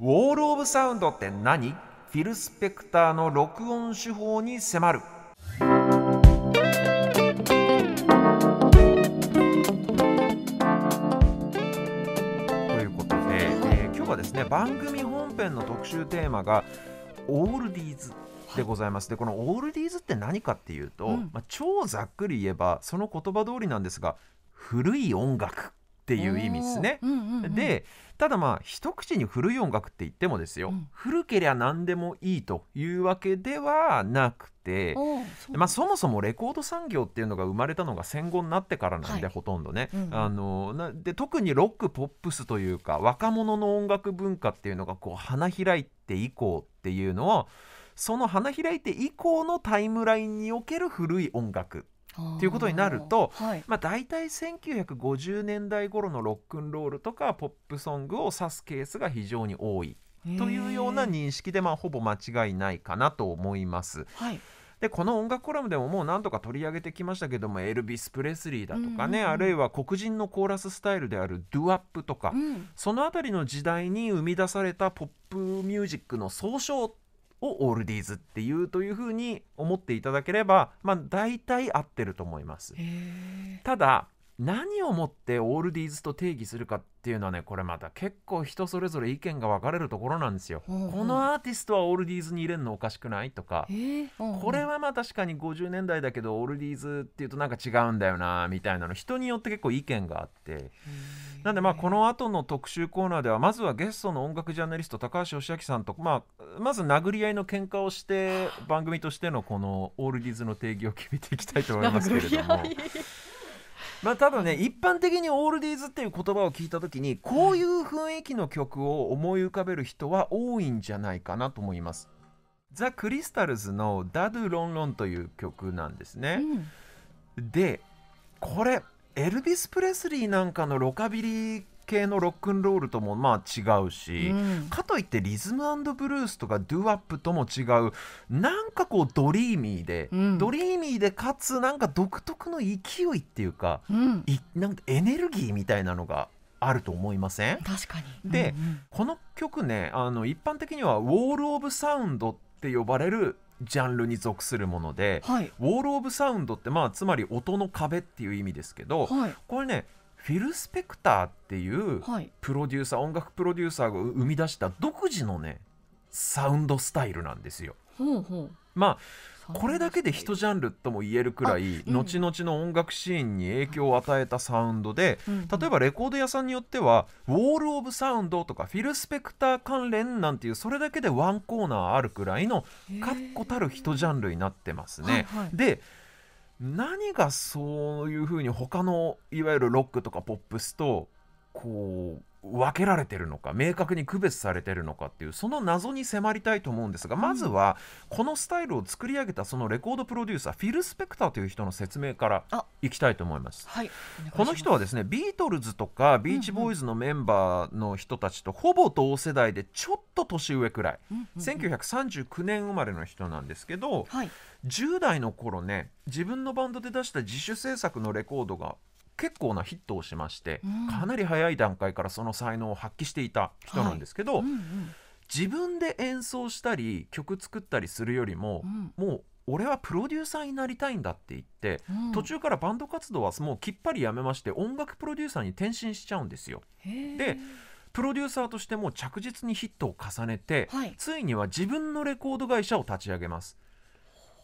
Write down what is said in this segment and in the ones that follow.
ウォール・オブ・サウンドって何フィル・スペクターの録音手法に迫るとというこですね番組本編の特集テーマがオールディーズでございます、でこのオールディーズって何かっていうと、うん、まあ、超ざっくり言えばその言葉通りなんですが古い音楽っていう意味ですね。うんうんうん、でただまあ一口に古い音楽って言ってもですよ、うん、古けりゃ何でもいいというわけではなくて、まあ、そもそもレコード産業っていうのが生まれたのが戦後になってからなんで、はい、ほとんどね、うんあので特にロックポップスというか若者の音楽文化っていうのがこう花開いて以降っていうのはその花開いて以降のタイムラインにおける古い音楽っていうことになると、はい、まあ、大体1950年代頃のロックンロールとかポップソングを指すケースが非常に多いというような認識で、まあ、ほぼ間違いないかなと思います。はいでこの音楽コラムでももう何とか取り上げてきましたけどもエルビス・プレスリーだとかね、うんうん、あるいは黒人のコーラススタイルであるドゥアップとか、うん、その辺りの時代に生み出されたポップミュージックの総称をオールディーズっていうというふうに思っていただければ、まあ、大体合ってると思います。ただ何をもってオールディーズと定義するかっていうのはねこれまた結構人それぞれ意見が分かれるところなんですよ。このアーティストはオールディーズに入れるのおかしくないとか、これはまあ確かに50年代だけどオールディーズっていうとなんか違うんだよなみたいなの人によって結構意見があってなんでまあこの後の特集コーナーではまずはゲストの音楽ジャーナリスト高橋義明さんと、まあ、まず殴り合いの喧嘩をして番組としてのこの「オールディズ」の定義を決めていきたいと思いますけれども。まあ、ただね一般的にオールディーズっていう言葉を聞いた時にこういう雰囲気の曲を思い浮かべる人は多いんじゃないかなと思います。ザ・クリスタルズの「ダドゥ・ロンロン」という曲なんですね。うん、でこれエルビス・プレスリーなんかのロカビリー系のロックンロールともまあ違うし、うん、かといってリズムブルースとかドゥアップとも違うなんかこうドリーミーで、うん、ドリーミーでかつなんか独特の勢いっていうかうん、なんかエネルギーみたいなのがあると思いません確かにで、うんうん、この曲ねあの一般的にはウォール・オブ・サウンドって呼ばれるジャンルに属するもので、はい、ウォール・オブ・サウンドって、まあ、つまり音の壁っていう意味ですけど、はい、これねフィル・スペクターっていうプロデューサー、はい、音楽プロデューサーが生み出した独自のねサウンドスタイルなんですよ。ほうほうまあこれだけで一ジャンルとも言えるくらい、後々の音楽シーンに影響を与えたサウンドで、例えばレコード屋さんによってはウォール・オブ・サウンドとかフィル・スペクター関連なんていうそれだけでワンコーナーあるくらいの確固たる一ジャンルになってますね。はいはい、で何がそういうふうに他のいわゆるロックとかポップスとこう分けられてるのか明確に区別されてるのかっていうその謎に迫りたいと思うんですがまずはこのスタイルを作り上げたそのレコードプロデューサーフィル・スペクターという人の説明からいきたいと思いますはい、この人はですねビートルズとかビーチボーイズのメンバーの人たちとほぼ同世代でちょっと年上くらい、1939年生まれの人なんですけど、はい、10代の頃ね自分のバンドで出した自主制作のレコードが結構なヒットをしまして、うん、かなり早い段階からその才能を発揮していた人なんですけど、はいうんうん、自分で演奏したり曲作ったりするよりも、うん、もう俺はプロデューサーになりたいんだって言って、うん、途中からバンド活動はもうきっぱりやめまして音楽プロデューサーに転身しちゃうんですよ。でプロデューサーとしても着実にヒットを重ねて、はい、ついには自分のレコード会社を立ち上げます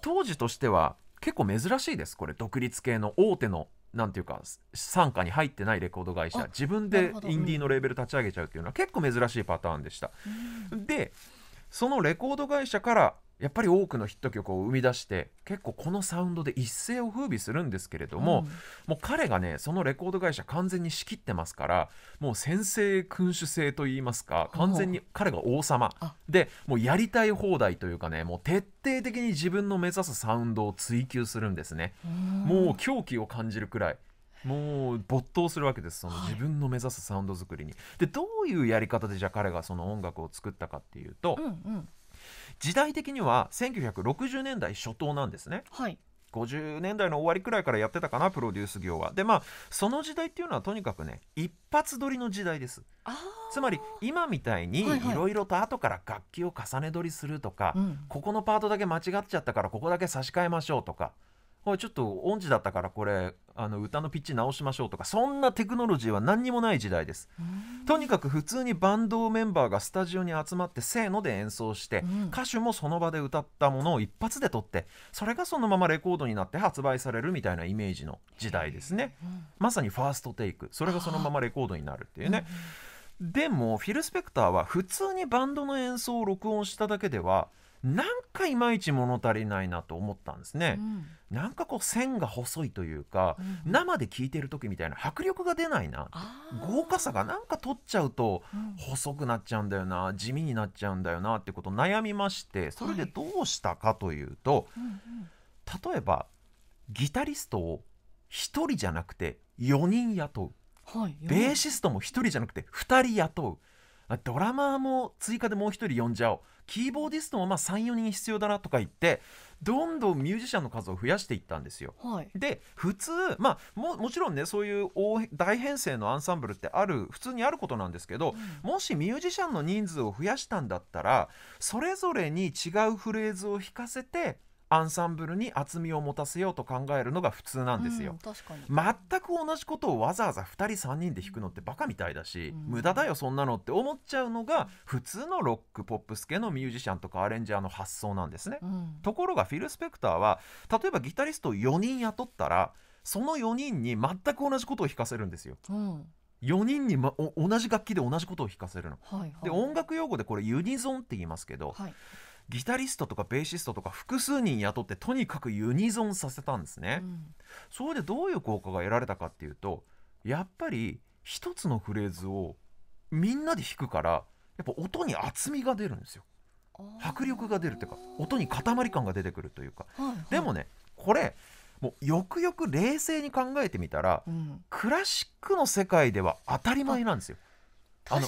当時としては結構珍しいですこれ独立系の大手のなんていうか傘下に入ってないレコード会社自分でインディーのレーベル立ち上げちゃうっていうのは結構珍しいパターンでした。でそのレコード会社からやっぱり多くのヒット曲を生み出して結構このサウンドで一世を風靡するんですけれども、うん、もう彼がねそのレコード会社完全に仕切ってますからもう先制君主制といいますか完全に彼が王様でもうやりたい放題というかねもう徹底的に自分の目指すサウンドを追求するんですね。もう狂気を感じるくらいもう没頭するわけですその自分の目指すサウンド作りに。はい、でどういうやり方でじゃあ彼がその音楽を作ったかっていうと。うんうん時代的には1960年代初頭なんですね。はい50年代の終わりくらいからやってたかなプロデュース業はでまあその時代っていうのはとにかくね一発撮りの時代ですつまり今みたいにいろいろと後から楽器を重ね撮りするとか、はいはい、ここのパートだけ間違っちゃったからここだけ差し替えましょうとか、うん、これちょっと音痴だったからこれあの歌のピッチ直しましょうとかそんなテクノロジーは何にもない時代ですとにかく普通にバンドメンバーがスタジオに集まってせーので演奏して、うん、歌手もその場で歌ったものを一発で撮ってそれがそのままレコードになって発売されるみたいなイメージの時代ですね、うん、まさにファーストテイクそれがそのままレコードになるっていうね、うん、でもフィル・スペクターは普通にバンドの演奏を録音しただけではなんかいまいち物足りないなと思ったんですね、うん、なんかこう線が細いというか、うん、生で聞いてる時みたいな迫力が出ないな豪華さがなんか取っちゃうと細くなっちゃうんだよな、うん、地味になっちゃうんだよなってこと悩みましてそれでどうしたかというと、はい、例えばギタリストを1人じゃなくて4人雇う、はい、ベーシストも1人じゃなくて2人雇う。ドラマーも追加でもう1人呼んじゃおうキーボーディストもまあ34人必要だなとか言ってどんどんミュージシャンの数を増やしていったんですよ。はい、で普通、まあ、ももちろんねそういう大編成のアンサンブルってある普通にあることなんですけど、うん、もしミュージシャンの人数を増やしたんだったらそれぞれに違うフレーズを弾かせてアンサンブルに厚みを持たせようと考えるのが普通なんですよ、うん、全く同じことをわざわざ2人3人で弾くのってバカみたいだし、うん、無駄だよそんなのって思っちゃうのが普通のロックポップス系のミュージシャンとかアレンジャーの発想なんですね、うん、ところがフィル・スペクターは例えばギタリストを4人雇ったらその4人に全く同じことを弾かせるんですよ、4人に、ま、同じ楽器で同じことを弾かせるの、はいはい、で音楽用語でこれユニゾンって言いますけど、はいギタリストとかベーシストとか複数人雇ってとにかくユニゾンさせたんですね、うん、それでどういう効果が得られたかっていうとやっぱり一つのフレーズをみんなで弾くからやっぱ音に厚みが出るんですよ迫力が出るというか音に塊感が出てくるというか、はいはい、でもねこれもうよくよく冷静に考えてみたら、うん、クラシックの世界では当たり前なんですよ。あの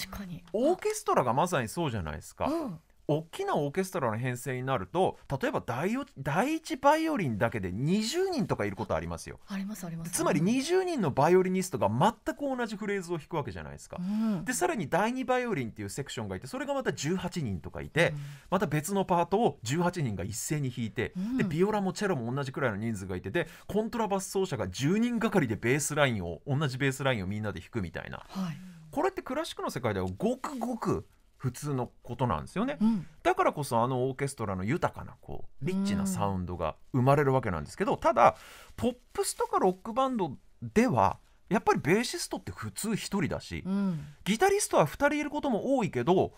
オーケストラがまさにそうじゃないですか、うん、大きなオーケストラの編成になると例えば第1バイオリンだけで20人とかいることありますよありますありますつまり20人のバイオリニストが全く同じフレーズを弾くわけじゃないですか、うん、でさらに第2バイオリンっていうセクションがいてそれがまた18人とかいて、うん、また別のパートを18人が一斉に弾いて、うん、でビオラもチェロも同じくらいの人数がいてでコントラバス奏者が10人がかりでベースラインを同じベースラインをみんなで弾くみたいな、はい、これってクラシックの世界ではごくごく普通のことなんですよね、うん、だからこそあのオーケストラの豊かなこうリッチなサウンドが生まれるわけなんですけど、ただポップスとかロックバンドではやっぱりベーシストって普通1人だし、うん、ギタリストは2人いることも多いけど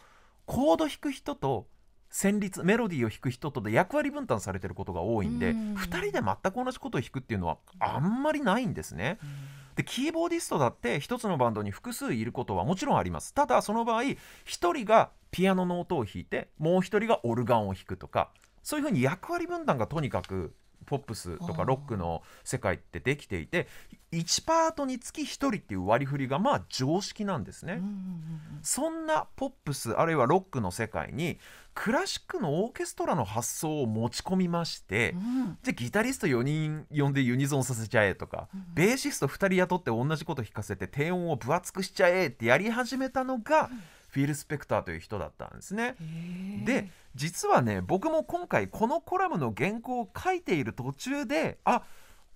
コード弾く人と旋律メロディーを弾く人とで役割分担されてることが多いんで、うん、2人で全く同じことを弾くっていうのはあんまりないんですね。うんでキーボーディストだって1つのバンドに複数いることはもちろんありますただその場合1人がピアノの音を弾いてもう1人がオルガンを弾くとかそういうふうに役割分担がとにかくポップスとかロックの世界ってできていて1パートにつき1人っていう割り振りがまあ常識なんですね、うんうんうん、そんなポップスあるいはロックの世界にクラシックのオーケストラの発想を持ち込みまして、うん、じゃあギタリスト4人呼んでユニゾンさせちゃえとか、うん、ベーシスト2人雇って同じこと弾かせて低音を分厚くしちゃえってやり始めたのが、うんフィル・スペクターという人だったんですね。で実はね僕も今回このコラムの原稿を書いている途中であ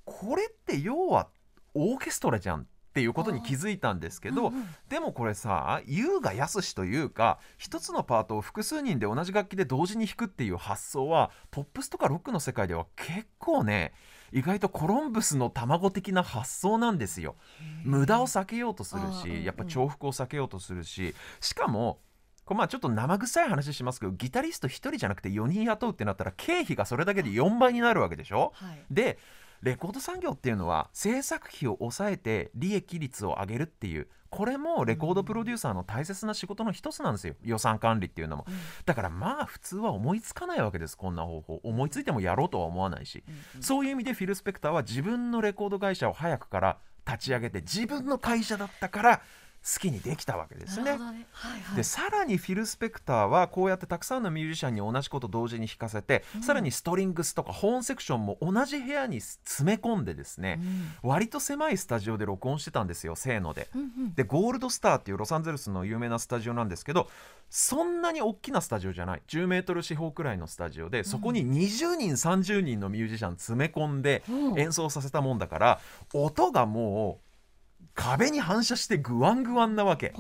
これって要はオーケストラじゃんっていうことに気づいたんですけど、うんうん、でもこれさ優雅やすしというか一つのパートを複数人で同じ楽器で同時に弾くっていう発想はポップスとかロックの世界では結構ね意外とコロンブスの卵的な発想なんですよ。無駄を避けようとするしやっぱ重複を避けようとするししかもこれまあちょっと生臭い話しますけどギタリスト1人じゃなくて4人雇うってなったら経費がそれだけで4倍になるわけでしょ、はい、でレコード産業っていうのは制作費を抑えて利益率を上げるっていうこれもレコードプロデューサーの大切な仕事の一つなんですよ予算管理っていうのもだからまあ普通は思いつかないわけですこんな方法思いついてもやろうとは思わないし、うん、そういう意味でフィル・スペクターは自分のレコード会社を早くから立ち上げて自分の会社だったから好きにできたわけですね。ねはいはい、でさらにフィル・スペクターはこうやってたくさんのミュージシャンに同じこと同時に弾かせて、うん、さらにストリングスとかホーンセクションも同じ部屋に詰め込んでですね、うん、割と狭いスタジオで録音してたんですよせーので。うんうん、でゴールドスターっていうロサンゼルスの有名なスタジオなんですけどそんなに大きなスタジオじゃない10メートル四方くらいのスタジオでそこに20人30人のミュージシャン詰め込んで演奏させたもんだから、音がもう壁に反射してグワングワンなわけ、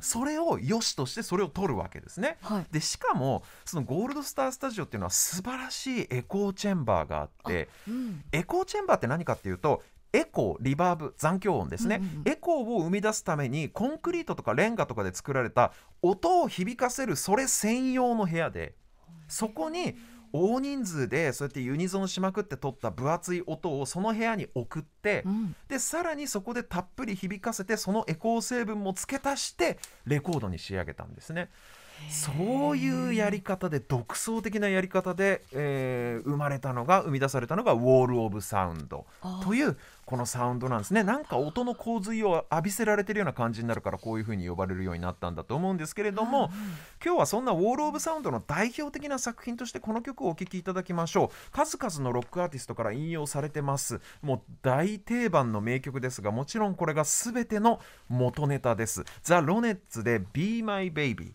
それを良しとしてそれを取るわけですね、はい、でしかもそのゴールドスタースタジオっていうのは素晴らしいエコーチェンバーがあって、うん、エコーチェンバーって何かっていうとエコーリバーブ残響音ですね、うんうん、エコーを生み出すためにコンクリートとかレンガとかで作られた音を響かせるそれ専用の部屋でそこに大人数でそうやってユニゾンしまくって撮った分厚い音をその部屋に送って、うん、でさらにそこでたっぷり響かせてそのエコー成分も付け足してレコードに仕上げたんですね。そういうやり方で独創的なやり方で、えー、生まれたのが生み出されたのがウォール・オブ・サウンドというこのサウンドなんですねなんか音の洪水を浴びせられてるような感じになるからこういうふうに呼ばれるようになったんだと思うんですけれども、うんう今日はそんなウォール・オブ・サウンドの代表的な作品としてこの曲をお聴きいただきましょう数々のロックアーティストから引用されてますもう大定番の名曲ですがもちろんこれが全ての元ネタですザ・ロネッツで Be My Baby